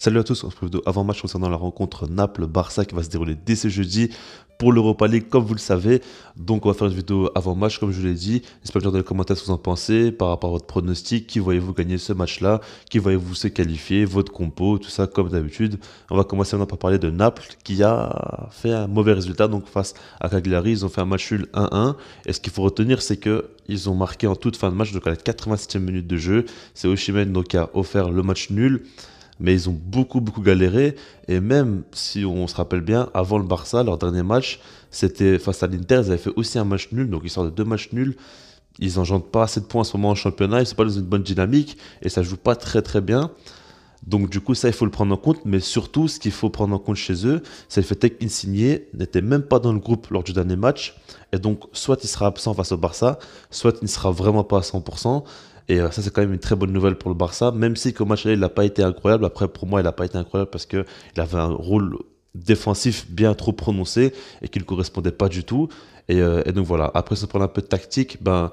Salut à tous, on se retrouve avant match concernant la rencontre Naples-Barça qui va se dérouler dès ce jeudi pour l'Europa League comme vous le savez. Donc on va faire une vidéo avant match comme je vous l'ai dit. J'espère que dans les commentaires ce que vous en pensez par rapport à votre pronostic, qui voyez-vous gagner ce match-là, qui voyez-vous se qualifier, votre compo, tout ça comme d'habitude. On va commencer maintenant par parler de Naples qui a fait un mauvais résultat donc face à Cagliari, ils ont fait un match nul 1-1 et ce qu'il faut retenir c'est que ils ont marqué en toute fin de match donc à la 87e minute de jeu, c'est Oshimen qui a offert le match nul mais ils ont beaucoup, beaucoup galéré. Et même si on se rappelle bien, avant le Barça, leur dernier match, c'était face à l'Inter. Ils avaient fait aussi un match nul, donc ils sortent de deux matchs nuls. Ils n'engendrent pas assez de points en ce moment en championnat. Ils ne sont pas dans une bonne dynamique et ça joue pas très, très bien. Donc du coup, ça, il faut le prendre en compte. Mais surtout, ce qu'il faut prendre en compte chez eux, c'est le fait qu'Insigné n'était même pas dans le groupe lors du dernier match. Et donc, soit il sera absent face au Barça, soit il ne sera vraiment pas à 100%. Et euh, ça, c'est quand même une très bonne nouvelle pour le Barça, même si match-là comme il n'a pas été incroyable. Après, pour moi, il n'a pas été incroyable parce qu'il avait un rôle défensif bien trop prononcé et qu'il ne correspondait pas du tout. Et, euh, donc voilà, après, on prend un peu de tactique. Ben,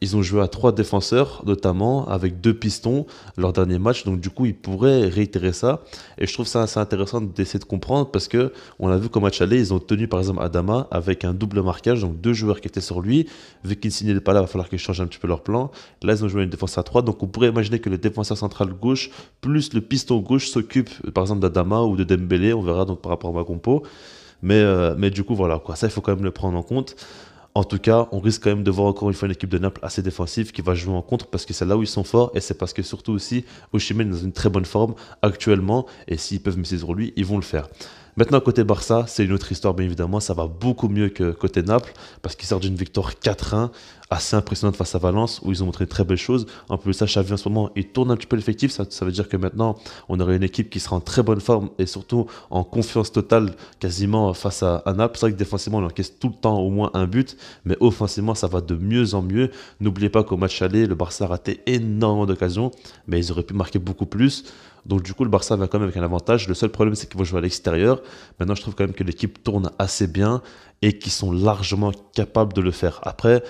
ils ont joué à trois défenseurs, notamment avec deux pistons leur dernier match. Donc du coup, ils pourraient réitérer ça. Et je trouve ça assez intéressant d'essayer de comprendre parce que on a vu qu'au match aller, ils ont tenu par exemple Adama avec un double marquage, donc deux joueurs qui étaient sur lui. Vu qu'il signaient pas là, il va falloir qu'ils changent un petit peu leur plan. Là, ils ont joué une défense à trois. donc on pourrait imaginer que le défenseur central gauche plus le piston gauche s'occupe par exemple d'Adama ou de Dembélé. On verra donc par rapport à ma compo. Mais, euh, mais du coup, voilà quoi. Ça, il faut quand même le prendre en compte. En tout cas, on risque quand même de voir encore une fois une équipe de Naples assez défensive qui va jouer en contre parce que c'est là où ils sont forts et c'est parce que surtout aussi Osimhen est dans une très bonne forme actuellement et s'ils peuvent miser sur lui, ils vont le faire. Maintenant, côté Barça, c'est une autre histoire, bien évidemment. Ça va beaucoup mieux que côté Naples, parce qu'ils sortent d'une victoire 4-1, assez impressionnante face à Valence, où ils ont montré de très belles choses. En plus, ça, Xavi en ce moment, il tourne un petit peu l'effectif. Ça, ça, veut dire que maintenant, on aurait une équipe qui sera en très bonne forme et surtout en confiance totale, quasiment face à, Naples. C'est vrai que défensivement, on encaisse tout le temps au moins un but, mais offensivement, ça va de mieux en mieux. N'oubliez pas qu'au match aller, le Barça a raté énormément d'occasions, mais ils auraient pu marquer beaucoup plus. Donc du coup, le Barça va quand même avec un avantage. Le seul problème, c'est qu'ils vont jouer à l'extérieur. Maintenant, je trouve quand même que l'équipe tourne assez bien et qu'ils sont largement capables de le faire. Après,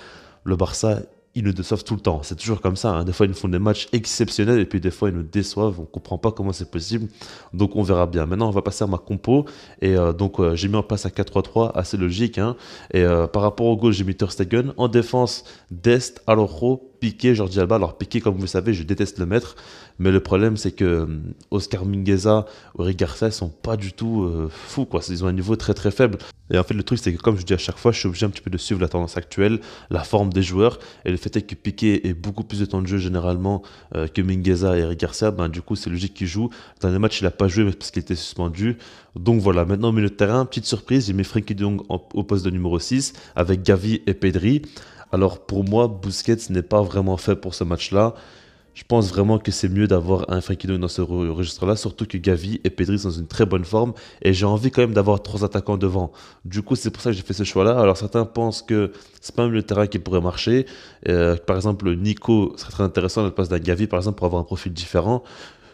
le Barça, ils nous déçoivent tout le temps. C'est toujours comme ça. Hein. Des fois, ils nous font des matchs exceptionnels et puis des fois, ils nous déçoivent. On ne comprend pas comment c'est possible. Donc, on verra bien. Maintenant, on va passer à ma compo. Et euh, donc, euh, j'ai mis en place un 4-3-3 assez logique. Hein. Et euh, par rapport au gauche, j'ai mis Ter Stegen. En défense, Dest, Arrojo piquet, Jordi Alba. Alors Piqué, comme vous le savez, je déteste le mettre, mais le problème c'est que euh, Oscar Mingueza, Uri Garcia sont pas du tout euh, fous, quoi. Ils ont un niveau très très faible. Et en fait, le truc c'est que comme je dis à chaque fois, je suis obligé un petit peu de suivre la tendance actuelle, la forme des joueurs, et le fait est que Piqué est beaucoup plus de temps de jeu généralement euh, que Mingueza et Eric Garcia, ben, du coup c'est logique qu'il joue. Dans les matchs, il n'a pas joué parce qu'il était suspendu. Donc voilà, maintenant au milieu de terrain, petite surprise, j'ai mis Frankie Dong au poste de numéro 6 avec Gavi et Pedri. Alors pour moi, Busquets n'est pas vraiment fait pour ce match-là. Je pense vraiment que c'est mieux d'avoir un Frenkie dans ce registre-là, surtout que Gavi et Pedri sont dans une très bonne forme et j'ai envie quand même d'avoir trois attaquants devant. Du coup, c'est pour ça que j'ai fait ce choix-là. Alors certains pensent que c'est pas même le terrain qui pourrait marcher. Euh, par exemple, Nico serait très intéressant à la place d'un Gavi, par exemple, pour avoir un profil différent.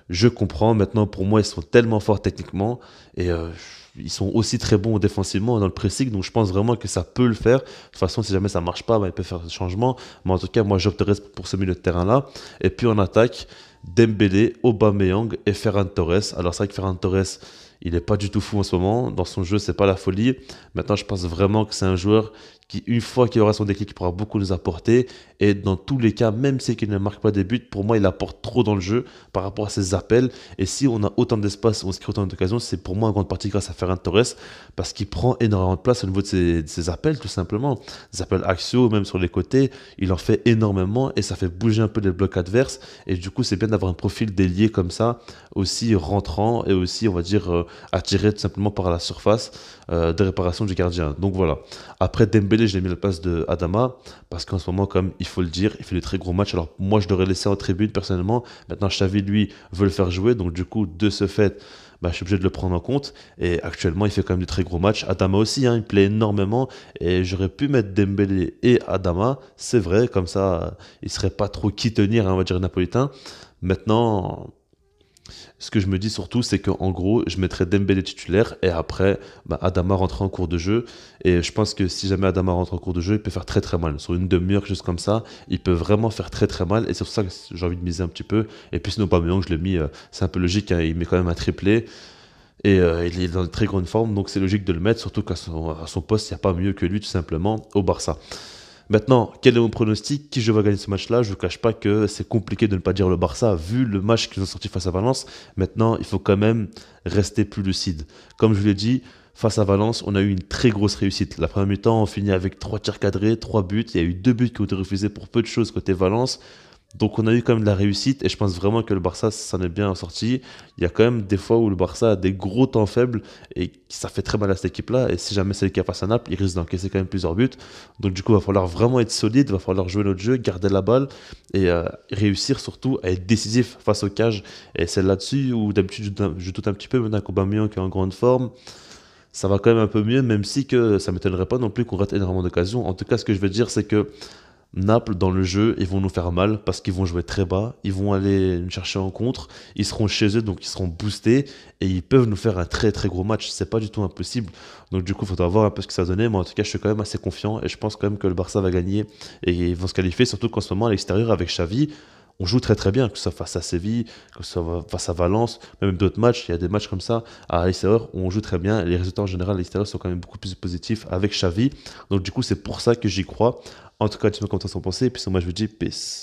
Je comprends. Maintenant, pour moi, ils sont tellement forts techniquement et euh, ils sont aussi très bons défensivement dans le pressing, donc je pense vraiment que ça peut le faire. De toute façon, si jamais ça marche pas, ben, il peut faire ce changement. Mais en tout cas, moi, j'opterais pour ce milieu de terrain-là. Et puis on attaque, Dembélé, Aubameyang et Ferran Torres. Alors c'est vrai que Ferran Torres, il n'est pas du tout fou en ce moment. Dans son jeu, c'est pas la folie. Maintenant, je pense vraiment que c'est un joueur qui, une fois qu'il aura son déclic, pourra beaucoup nous apporter. Et dans tous les cas, même si il ne marque pas des buts, pour moi, il apporte trop dans le jeu par rapport à ses appels. Et si on a autant d'espace, on se crée autant d'occasions, c'est pour moi en grande partie grâce à Ferran Torres parce qu'il prend énormément de place au niveau de ses, appels, tout simplement. Des appels axiaux, même sur les côtés, il en fait énormément et ça fait bouger un peu les blocs adverses. Et du coup, c'est bien d'avoir un profil délié comme ça, aussi rentrant et aussi, on va dire, euh, attiré tout simplement par la surface euh, de réparation du gardien. Donc voilà. Après Dembélé, je l'ai mis à la place de Adama parce qu'en ce moment, comme il faut le dire, il fait des très gros matchs. Alors moi, je l'aurais laissé en tribune personnellement. Maintenant, Xavi lui veut le faire jouer, donc du coup, de ce fait. Bah, je suis obligé de le prendre en compte. Et actuellement, il fait quand même des très gros matchs. Adama aussi, hein, il plaît énormément. Et j'aurais pu mettre Dembélé et Adama, c'est vrai, comme ça, il serait pas trop qui tenir, hein, on va dire, napolitain. Maintenant, ce que je me dis surtout, c'est qu'en gros, je mettrais Dembélé titulaire et après, bah, Adama rentre en cours de jeu. Et je pense que si jamais Adama rentre en cours de jeu, il peut faire très très mal. Sur une demi-heure, juste comme ça, il peut vraiment faire très très mal. Et c'est pour ça que j'ai envie de miser un petit peu. Et puis sinon, que je l'ai mis, euh, c'est un peu logique, hein, il met quand même un triplé. Et euh, il est dans une très grande forme, donc c'est logique de le mettre, surtout qu'à son poste, il n'y a pas mieux que lui, tout simplement, au Barça. Maintenant, quel est mon pronostic Qui je vais gagner ce match-là Je ne cache pas que c'est compliqué de ne pas dire le Barça, vu le match qu'ils ont sorti face à Valence. Maintenant, il faut quand même rester plus lucide. Comme je vous l'ai dit, face à Valence, on a eu une très grosse réussite. La première mi-temps, on finit avec trois tirs cadrés, trois buts. Il y a eu deux buts qui ont été refusés pour peu de choses côté Valence. Donc on a eu quand même de la réussite et je pense vraiment que le Barça s'en est bien sorti. Il y a quand même des fois où le Barça a des gros temps faibles et ça fait très mal à cette équipe-là. Et si jamais c'est le cas face à Naples, il risque d'encaisser quand même plusieurs buts. Donc du coup, il va falloir vraiment être solide, il va falloir jouer notre jeu, garder la balle et euh, réussir surtout à être décisif face au cage. Et c'est là-dessus où d'habitude je doute un petit peu maintenant qu'Aubameyang qui est en grande forme ça va quand même un peu mieux, même si que ça m'étonnerait pas non plus qu'on rate énormément d'occasions. En tout cas, ce que je veux dire, c'est que Naples dans le jeu, ils vont nous faire mal parce qu'ils vont jouer très bas, ils vont aller nous chercher en contre, ils seront chez eux donc ils seront boostés et ils peuvent nous faire un très très gros match, c'est pas du tout impossible. Donc du coup, il faudra voir un peu ce que ça donnait, mais en tout cas, je suis quand même assez confiant et je pense quand même que le Barça va gagner et ils vont se qualifier surtout qu'en ce moment à l'extérieur avec Xavi, on joue très très bien, que ce soit face à Séville, que ce soit face à Valence, même d'autres matchs. Il y a des matchs comme ça à l'extérieur où on joue très bien. les résultats en général à l'extérieur sont quand même beaucoup plus positifs avec Xavi. Donc du coup, c'est pour ça que j'y crois. En tout cas, tu moi comment en pensée. Et puis moi, je vous dis peace.